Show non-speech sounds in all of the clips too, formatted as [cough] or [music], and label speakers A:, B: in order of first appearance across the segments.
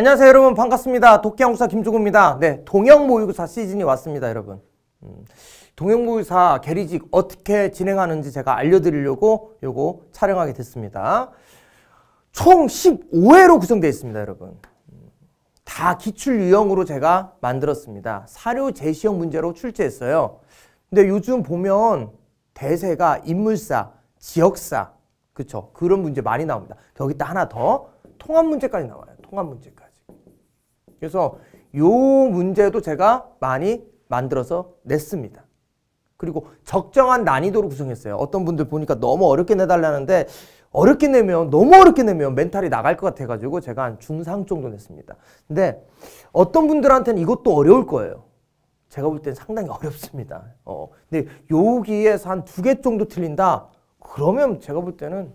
A: 안녕하세요 여러분 반갑습니다. 도끼한국사 김종우입니다. 네, 동영모의고사 시즌이 왔습니다 여러분. 음, 동영모의사 개리직 어떻게 진행하는지 제가 알려드리려고 요거 촬영하게 됐습니다. 총 15회로 구성되어 있습니다 여러분. 다 기출 유형으로 제가 만들었습니다. 사료 제시형 문제로 출제했어요. 근데 요즘 보면 대세가 인물사, 지역사, 그쵸? 그런 문제 많이 나옵니다. 거기다 하나 더 통합 문제까지 나와요. 통합 문제까지. 그래서 요 문제도 제가 많이 만들어서 냈습니다. 그리고 적정한 난이도로 구성했어요. 어떤 분들 보니까 너무 어렵게 내달라는데 어렵게 내면 너무 어렵게 내면 멘탈이 나갈 것 같아가지고 제가 한 중상 정도 냈습니다. 근데 어떤 분들한테는 이것도 어려울 거예요. 제가 볼 땐 상당히 어렵습니다. 어, 근데 여기에서 한 두 개 정도 틀린다? 그러면 제가 볼 때는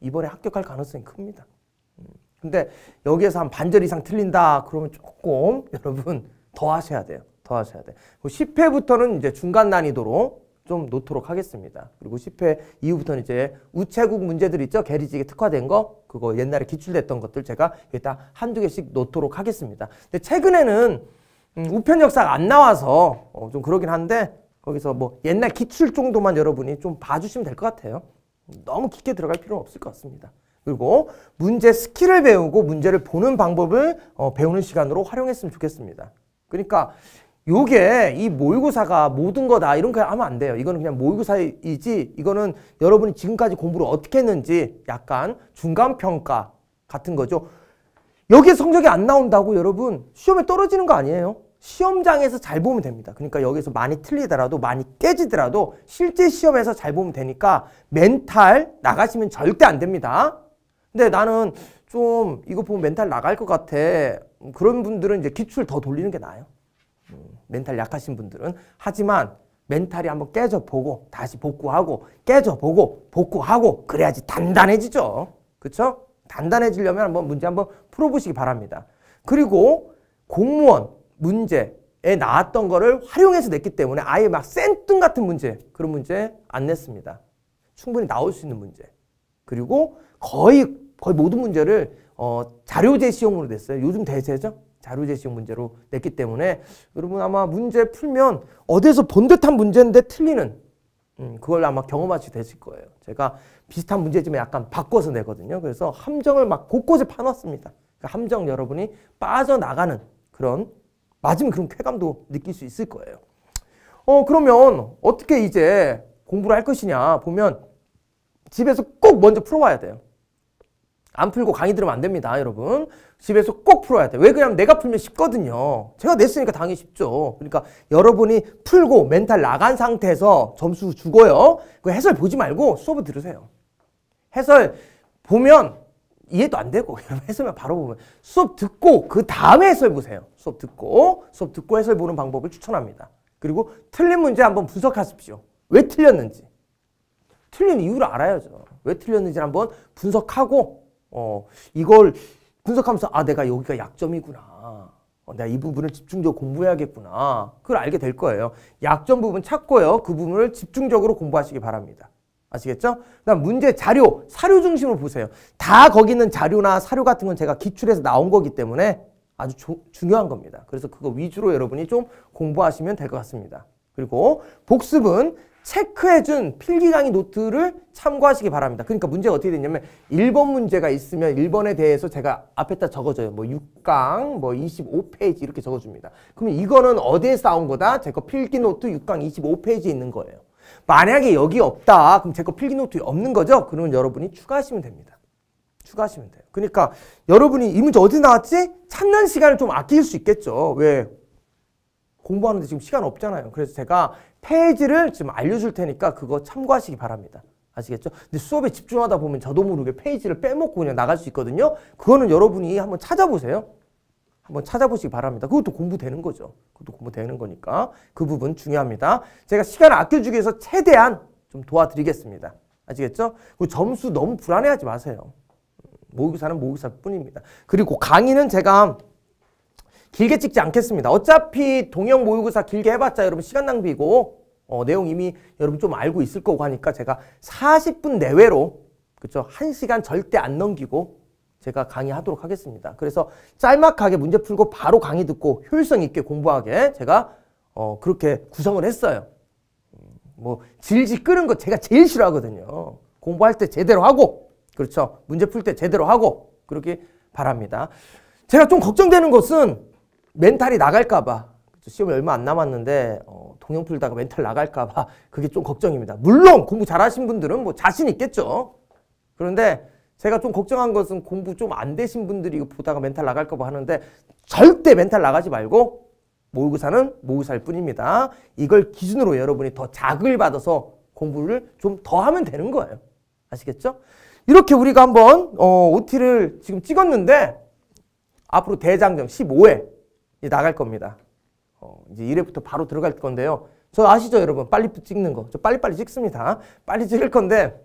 A: 이번에 합격할 가능성이 큽니다. 근데 여기에서 한 반절 이상 틀린다 그러면 조금 [laughs] 여러분 더 하셔야 돼요. 더 하셔야 돼요. 10회부터는 이제 중간 난이도로 좀 놓도록 하겠습니다. 그리고 10회 이후부터는 이제 우체국 문제들 있죠? 게리지에 특화된 거 그거 옛날에 기출됐던 것들 제가 일단 한두 개씩 놓도록 하겠습니다. 근데 최근에는 음, 우편 역사가 안 나와서 어, 좀 그러긴 한데 거기서 뭐 옛날 기출 정도만 여러분이 좀 봐주시면 될 것 같아요. 너무 깊게 들어갈 필요는 없을 것 같습니다. 그리고 문제 스킬을 배우고 문제를 보는 방법을 어, 배우는 시간으로 활용했으면 좋겠습니다. 그러니까 요게 이 모의고사가 모든 거다 이런 거 하면 안 돼요. 이거는 그냥 모의고사이지 이거는 여러분이 지금까지 공부를 어떻게 했는지 약간 중간평가 같은 거죠. 여기에 성적이 안 나온다고 여러분 시험에 떨어지는 거 아니에요. 시험장에서 잘 보면 됩니다. 그러니까 여기서 많이 틀리더라도 많이 깨지더라도 실제 시험에서 잘 보면 되니까 멘탈 나가시면 절대 안 됩니다. 근데 나는 좀 이거 보면 멘탈 나갈 것 같아. 음, 그런 분들은 이제 기출 더 돌리는 게 나아요. 음, 멘탈 약하신 분들은. 하지만 멘탈이 한번 깨져보고 다시 복구하고 깨져보고 복구하고 그래야지 단단해지죠. 그렇죠? 단단해지려면 한번 문제 한번 풀어보시기 바랍니다. 그리고 공무원 문제에 나왔던 거를 활용해서 냈기 때문에 아예 막 센뚱 같은 문제 그런 문제 안 냈습니다. 충분히 나올 수 있는 문제. 그리고 거의 거의 모든 문제를 어, 자료 제시형으로됐어요 요즘 대세죠? 자료 제시형 문제로 냈기 때문에 여러분 아마 문제 풀면 어디서 본 듯한 문제인데 틀리는 음, 그걸 아마 경험하시게 되실 거예요. 제가 비슷한 문제지만 약간 바꿔서 내거든요. 그래서 함정을 막 곳곳에 파놨습니다. 그러니까 함정 여러분이 빠져나가는 그런 맞으면 그런 쾌감도 느낄 수 있을 거예요. 어 그러면 어떻게 이제 공부를 할 것이냐 보면 집에서 꼭 먼저 풀어와야 돼요. 안 풀고 강의 들으면 안 됩니다, 여러분. 집에서 꼭 풀어야 돼. 왜 그냥 내가 풀면 쉽거든요. 제가 냈으니까 당연히 쉽죠. 그러니까 여러분이 풀고 멘탈 나간 상태에서 점수 주고요. 그 해설 보지 말고 수업을 들으세요. 해설 보면 이해도 안 되고 [laughs] 해설만 바로 보면 수업 듣고 그 다음에 해설 보세요. 수업 듣고 수업 듣고 해설 보는 방법을 추천합니다. 그리고 틀린 문제 한번 분석하십시오. 왜 틀렸는지. 틀린 이유를 알아야죠. 왜 틀렸는지 한번 분석하고 어, 이걸 분석하면서 아 내가 여기가 약점이구나. 어, 내가 이 부분을 집중적으로 공부해야겠구나. 그걸 알게 될 거예요. 약점 부분 찾고요. 그 부분을 집중적으로 공부하시기 바랍니다. 아시겠죠? 그다음 문제 자료, 사료 중심으로 보세요. 다 거기 있는 자료나 사료 같은 건 제가 기출해서 나온 거기 때문에 아주 조, 중요한 겁니다. 그래서 그거 위주로 여러분이 좀 공부하시면 될 것 같습니다. 그리고 복습은 체크해준 필기 강의 노트를 참고하시기 바랍니다. 그러니까 문제가 어떻게 됐냐면 1번 문제가 있으면 1번에 대해서 제가 앞에다 적어줘요. 뭐 6강, 뭐 25페이지 이렇게 적어줍니다. 그러면 이거는 어디에서 나온 거다? 제거 필기 노트 6강 25페이지에 있는 거예요. 만약에 여기 없다. 그럼 제거 필기 노트에 없는 거죠? 그러면 여러분이 추가하시면 됩니다. 추가하시면 돼요. 그러니까 여러분이 이 문제 어디 나왔지? 찾는 시간을 좀 아낄 수 있겠죠. 왜? 공부하는데 지금 시간 없잖아요. 그래서 제가 페이지를 지금 알려줄 테니까 그거 참고하시기 바랍니다. 아시겠죠? 근데 수업에 집중하다 보면 저도 모르게 페이지를 빼먹고 그냥 나갈 수 있거든요. 그거는 여러분이 한번 찾아보세요. 한번 찾아보시기 바랍니다. 그것도 공부되는 거죠. 그것도 공부되는 거니까 그 부분 중요합니다. 제가 시간을 아껴주기 위해서 최대한 좀 도와드리겠습니다. 아시겠죠? 그 점수 너무 불안해하지 마세요. 음, 모의고사는 모의고사뿐입니다. 그리고 강의는 제가 길게 찍지 않겠습니다. 어차피 동영 모의고사 길게 해봤자 여러분 시간 낭비고 어, 내용 이미 여러분 좀 알고 있을 거고 하니까 제가 40분 내외로 그쵸? 1시간 절대 안 넘기고 제가 강의하도록 하겠습니다. 그래서 짤막하게 문제 풀고 바로 강의 듣고 효율성 있게 공부하게 제가 어, 그렇게 구성을 했어요. 음, 뭐 질질 끄는 거 제가 제일 싫어하거든요. 공부할 때 제대로 하고 그렇죠. 문제 풀 때 제대로 하고 그렇게 바랍니다. 제가 좀 걱정되는 것은 멘탈이 나갈까봐 시험이 얼마 안 남았는데 어, 동영 풀다가 멘탈 나갈까봐 [laughs] 그게 좀 걱정입니다. 물론 공부 잘하신 분들은 뭐 자신 있겠죠. 그런데 제가 좀 걱정한 것은 공부 좀 안 되신 분들이 보다가 멘탈 나갈까봐 하는데 절대 멘탈 나가지 말고 모의고사는 모의고사일 뿐입니다. 이걸 기준으로 여러분이 더 자극을 받아서 공부를 좀 더 하면 되는 거예요. 아시겠죠? 이렇게 우리가 한번 어, OT를 지금 찍었는데 앞으로 대장정 15회 나갈 겁니다. 어, 이제 1회부터 바로 들어갈 건데요. 저 아시죠, 여러분? 빨리 찍는 거. 저 빨리빨리 찍습니다. 빨리 찍을 건데,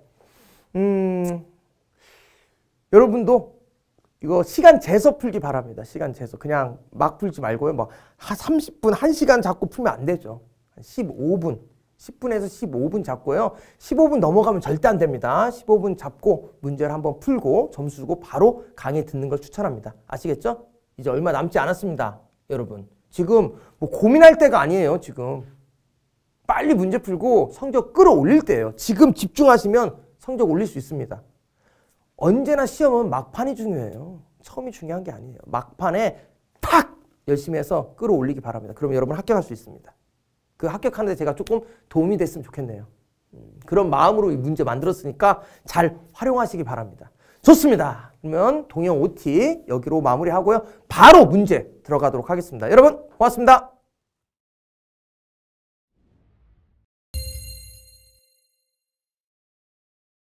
A: 음, 여러분도 이거 시간 재서 풀기 바랍니다. 시간 재서. 그냥 막 풀지 말고요. 막, 뭐 한 30분, 1시간 잡고 풀면 안 되죠. 15분. 10분에서 15분 잡고요. 15분 넘어가면 절대 안 됩니다. 15분 잡고 문제를 한번 풀고 점수 주고 바로 강의 듣는 걸 추천합니다. 아시겠죠? 이제 얼마 남지 않았습니다. 여러분. 지금 뭐 고민할 때가 아니에요, 지금. 빨리 문제 풀고 성적 끌어올릴 때예요. 지금 집중하시면 성적 올릴 수 있습니다. 언제나 시험은 막판이 중요해요. 처음이 중요한 게 아니에요. 막판에 탁 열심히 해서 끌어올리기 바랍니다. 그럼 여러분 합격할 수 있습니다. 그 합격하는데 제가 조금 도움이 됐으면 좋겠네요. 음, 그런 마음으로 이 문제 만들었으니까 잘 활용하시기 바랍니다. 좋습니다. 그러면 동영 OT 여기로 마무리하고요. 바로 문제 들어가도록 하겠습니다. 여러분 고맙습니다.